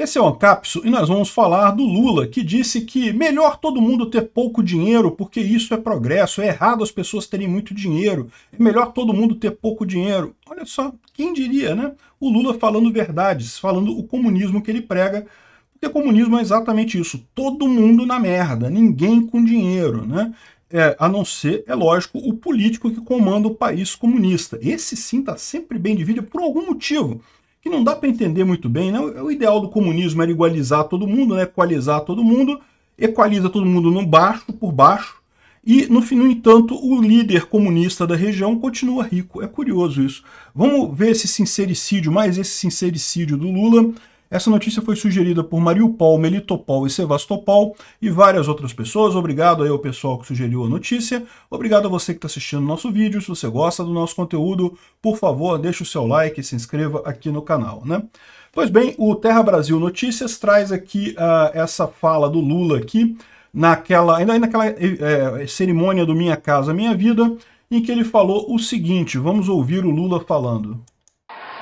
Esse é o Ancapso e nós vamos falar do Lula, que disse que melhor todo mundo ter pouco dinheiro, porque isso é progresso, é errado as pessoas terem muito dinheiro, é melhor todo mundo ter pouco dinheiro. Olha só, quem diria, né? O Lula falando verdades, falando o comunismo que ele prega, porque comunismo é exatamente isso, todo mundo na merda, ninguém com dinheiro, né? É, a não ser, é lógico, o político que comanda o país comunista. Esse sim está sempre bem de vida por algum motivo que não dá para entender muito bem. Né? O ideal do comunismo era igualizar todo mundo, né? equalizar todo mundo, equaliza todo mundo no baixo, por baixo, e, no, no entanto, o líder comunista da região continua rico. É curioso isso. Vamos ver esse sincericídio, mais esse sincericídio do Lula. Essa notícia foi sugerida por Mariupol, Melitopol e Sevastopol e várias outras pessoas. Obrigado aí ao pessoal que sugeriu a notícia. Obrigado a você que está assistindo nosso vídeo. Se você gosta do nosso conteúdo, por favor, deixe o seu like e se inscreva aqui no canal, né? Pois bem, o Terra Brasil Notícias traz aqui uh, essa fala do Lula aqui, naquela, ainda naquela é, cerimônia do Minha Casa Minha Vida, em que ele falou o seguinte, vamos ouvir o Lula falando.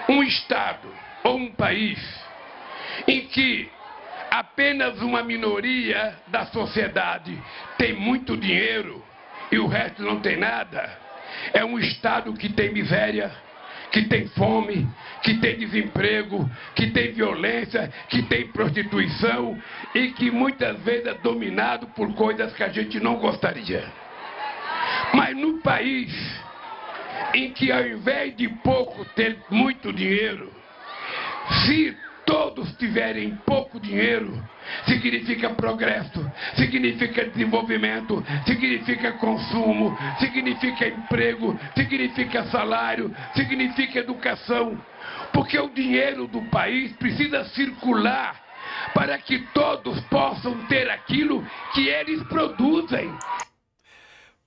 Um Estado ou um país em que apenas uma minoria da sociedade tem muito dinheiro e o resto não tem nada, é um Estado que tem miséria, que tem fome, que tem desemprego, que tem violência, que tem prostituição e que muitas vezes é dominado por coisas que a gente não gostaria. Mas no país em que ao invés de pouco ter muito dinheiro, se todos tiverem pouco dinheiro, significa progresso, significa desenvolvimento, significa consumo, significa emprego, significa salário, significa educação. Porque o dinheiro do país precisa circular para que todos possam ter aquilo que eles produzem.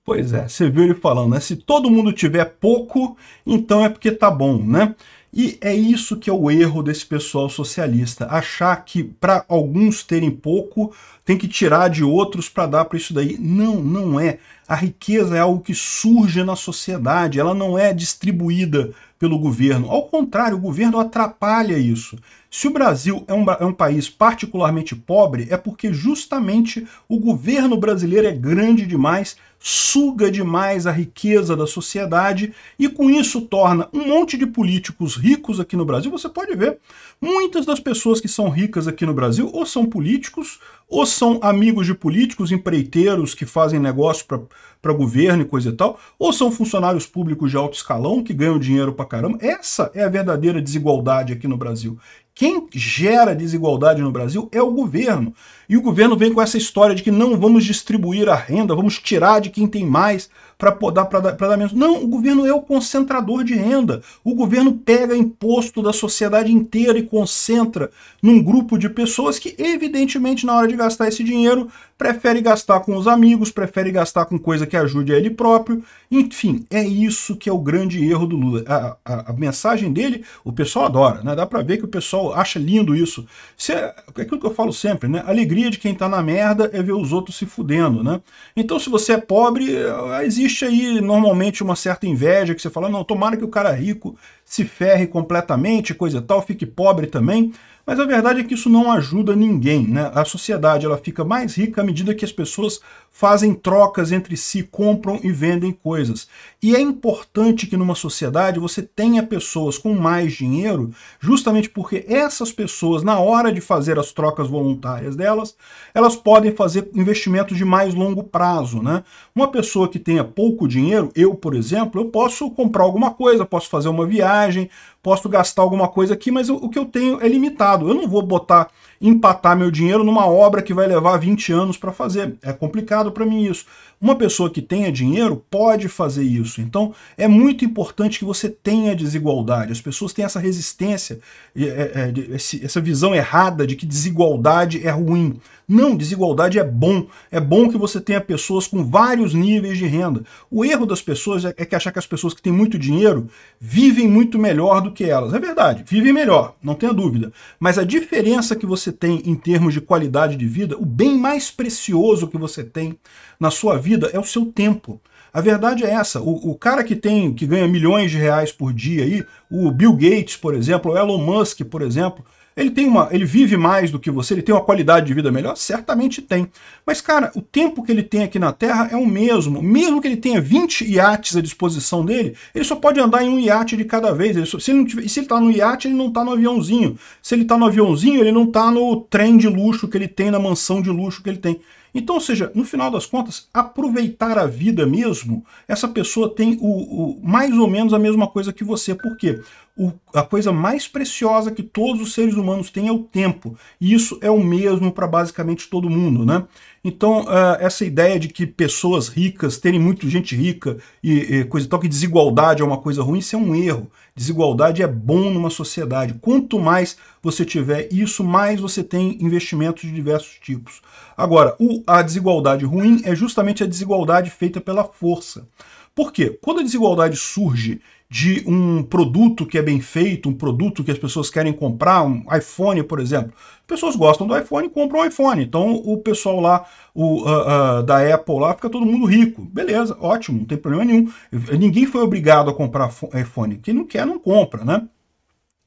Pois é, você viu ele falando, né? Se todo mundo tiver pouco, então é porque tá bom, né? E é isso que é o erro desse pessoal socialista, achar que para alguns terem pouco, tem que tirar de outros para dar para isso daí. Não, não é. A riqueza é algo que surge na sociedade, ela não é distribuída pelo governo. Ao contrário, o governo atrapalha isso. Se o Brasil é um, é um, país particularmente pobre, é porque justamente o governo brasileiro é grande demais, suga demais a riqueza da sociedade e com isso torna um monte de políticos ricos aqui no Brasil. Você pode ver, muitas das pessoas que são ricas aqui no Brasil ou são políticos ou são amigos de políticos, empreiteiros que fazem negócio para governo e coisa e tal, ou são funcionários públicos de alto escalão que ganham dinheiro para caramba. Essa é a verdadeira desigualdade aqui no Brasil. Quem gera desigualdade no Brasil é o governo. E o governo vem com essa história de que não vamos distribuir a renda, vamos tirar de quem tem mais para dar, dar, dar menos. Não, o governo é o concentrador de renda. O governo pega imposto da sociedade inteira e concentra num grupo de pessoas que, evidentemente, na hora de gastar esse dinheiro, prefere gastar com os amigos, prefere gastar com coisa que ajude a ele próprio. Enfim, é isso que é o grande erro do Lula. A, a, a mensagem dele, o pessoal adora, né? Dá para ver que o pessoal acha lindo isso. Se é, é aquilo que eu falo sempre, né? alegria de quem está na merda é ver os outros se fudendo, né? Então, se você é pobre, eh, existe aí normalmente uma certa inveja que você fala, não, tomara que o cara rico se ferre completamente, coisa e tal, fique pobre também. Mas a verdade é que isso não ajuda ninguém, né? A sociedade ela fica mais rica à medida que as pessoas fazem trocas entre si, compram e vendem coisas. E é importante que numa sociedade você tenha pessoas com mais dinheiro, justamente porque essas pessoas, na hora de fazer as trocas voluntárias delas, elas podem fazer investimentos de mais longo prazo, né? Uma pessoa que tenha pouco dinheiro, eu, por exemplo, eu posso comprar alguma coisa, posso fazer uma viagem, posso gastar alguma coisa aqui, mas o que eu tenho é limitado. Eu não vou botar, empatar meu dinheiro numa obra que vai levar 20 anos para fazer. É complicado para mim isso. Uma pessoa que tenha dinheiro pode fazer isso. Então é muito importante que você tenha desigualdade. As pessoas têm essa resistência, é, é, essa visão errada de que desigualdade é ruim. Não, desigualdade é bom. É bom que você tenha pessoas com vários níveis de renda. O erro das pessoas é, é que achar que as pessoas que têm muito dinheiro vivem muito melhor do que elas. É verdade, vivem melhor, não tenha dúvida. Mas a diferença que você tem em termos de qualidade de vida, o bem mais precioso que você tem na sua vida é o seu tempo. A verdade é essa. O, o, cara que tem, que ganha milhões de reais por dia aí, o Bill Gates, por exemplo, o Elon Musk, por exemplo, ele tem uma, ele vive mais do que você, ele tem uma qualidade de vida melhor, certamente tem. Mas cara, o tempo que ele tem aqui na Terra é o mesmo. Mesmo que ele tenha 20 iates à disposição dele, ele só pode andar em um iate de cada vez. Ele só, se ele tiver, se ele tá no iate, ele não está no aviãozinho. Se ele está no aviãozinho, ele não está no trem de luxo que ele tem, na mansão de luxo que ele tem. Então, ou seja, no final das contas, aproveitar a vida mesmo, essa pessoa tem o, o mais ou menos a mesma coisa que você. Por quê? O, a coisa mais preciosa que todos os seres humanos têm é o tempo. E isso é o mesmo para basicamente todo mundo, né? Então, ah, essa ideia de que pessoas ricas terem muito gente rica e, coisa e tal, que desigualdade é uma coisa ruim, isso é um erro. Desigualdade é bom numa sociedade. Quanto mais você tiver isso, mais você tem investimentos de diversos tipos. Agora, a desigualdade ruim é justamente a desigualdade feita pela força. Por quê? Quando a desigualdade surge de um produto que é bem feito, um produto que as pessoas querem comprar, um iPhone, por exemplo. As pessoas gostam do iPhone e compram o iPhone. Então o pessoal lá o, uh, uh, da Apple lá fica todo mundo rico. Beleza, ótimo, não tem problema nenhum. Ninguém foi obrigado a comprar iPhone. Quem não quer, não compra, né?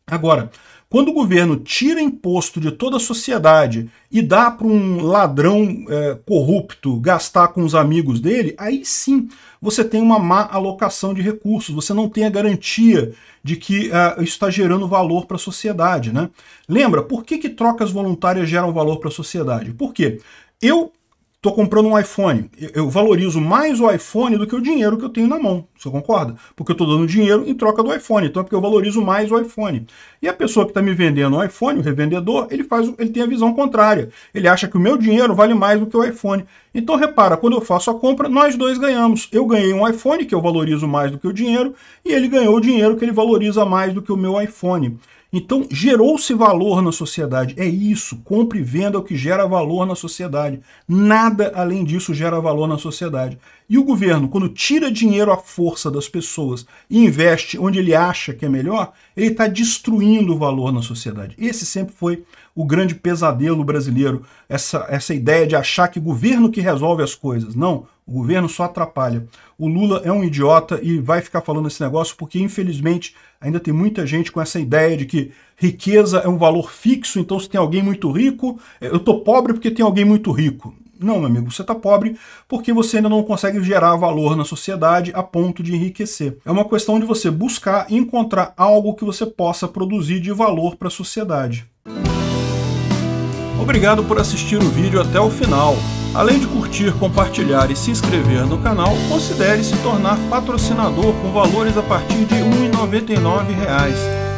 Agora, quando o governo tira imposto de toda a sociedade e dá para um ladrão é, corrupto gastar com os amigos dele, aí sim você tem uma má alocação de recursos, você não tem a garantia de que uh, isso está gerando valor para a sociedade. Né? Lembra, por que, que trocas voluntárias geram valor para a sociedade? Por quê? Eu Estou comprando um iPhone. Eu valorizo mais o iPhone do que o dinheiro que eu tenho na mão. Você concorda? Porque eu estou dando dinheiro em troca do iPhone. Então é porque eu valorizo mais o iPhone. E a pessoa que está me vendendo o um iPhone, o revendedor, ele, faz, ele tem a visão contrária. Ele acha que o meu dinheiro vale mais do que o iPhone. Então repara, quando eu faço a compra, nós dois ganhamos. Eu ganhei um iPhone que eu valorizo mais do que o dinheiro e ele ganhou o dinheiro que ele valoriza mais do que o meu iPhone. Então, gerou-se valor na sociedade. É isso. Compre e venda é o que gera valor na sociedade. Nada além disso gera valor na sociedade. E o governo, quando tira dinheiro à força das pessoas e investe onde ele acha que é melhor, ele está destruindo o valor na sociedade. Esse sempre foi o grande pesadelo brasileiro, essa, essa ideia de achar que o governo que resolve as coisas. Não, o governo só atrapalha. O Lula é um idiota e vai ficar falando esse negócio porque, infelizmente, ainda tem muita gente com essa ideia de que riqueza é um valor fixo, então se tem alguém muito rico, é, eu estou pobre porque tem alguém muito rico. Não, meu amigo, você está pobre porque você ainda não consegue gerar valor na sociedade a ponto de enriquecer. É uma questão de você buscar e encontrar algo que você possa produzir de valor para a sociedade. Obrigado por assistir o vídeo até o final. Além de curtir, compartilhar e se inscrever no canal, considere se tornar patrocinador com valores a partir de R$ 1,99